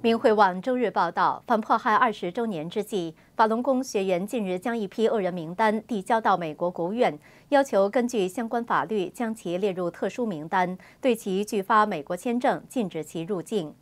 明慧网周日报道，反迫害二十周年之际，法轮功学员近日将一批恶人名单递交到美国国务院，要求根据相关法律将其列入特殊名单，对其拒发美国签证，禁止其入境。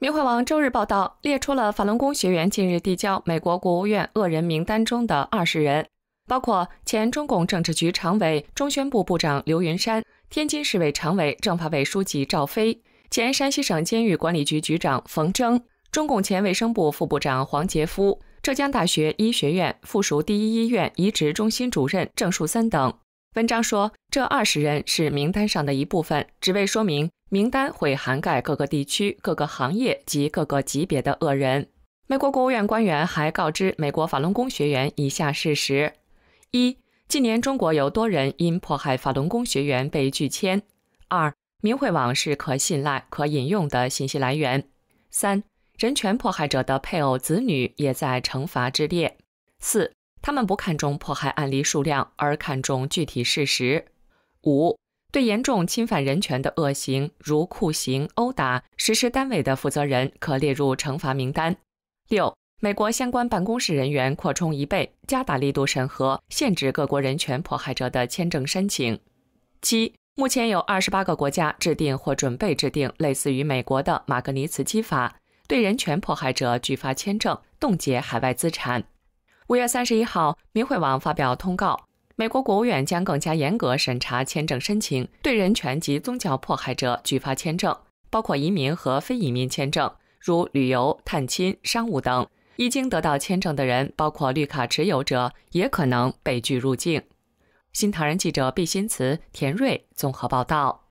明慧网周日报道，列出了法轮功学员近日递交美国国务院恶人名单中的二十人，包括前中共政治局常委、中宣部部长刘云山，天津市委常委、政法委书记赵飞。前山西省监狱管理局局长冯征、中共前卫生部副部长黄杰夫，浙江大学医学院附属第一医院移植中心主任郑树森等。文章说，这二十人是名单上的一部分，只为说明名单会涵盖各个地区、各个行业及各个级别的恶人。美国国务院官员还告知美国法轮功学员以下事实：一、近年中国有多人因迫害法轮功学员被拒签；二。明慧网是可信赖、可引用的信息来源。三、人权迫害者的配偶、子女也在惩罚之列。四、他们不看重迫害案例数量，而看重具体事实。五、对严重侵犯人权的恶行，如酷刑、殴打，实施单位的负责人可列入惩罚名单。六、美国相关办公室人员扩充一倍，加大力度审核，限制各国人权迫害者的签证申请。七。目前有二十八个国家制定或准备制定类似于美国的马格尼茨基法，对人权迫害者拒发签证、冻结海外资产。五月三十一号，明慧网发表通告，美国国务院将更加严格审查签证申请，对人权及宗教迫害者拒发签证，包括移民和非移民签证，如旅游、探亲、商务等。一经得到签证的人，包括绿卡持有者，也可能被拒入境。新唐人记者毕新慈、田瑞综合报道。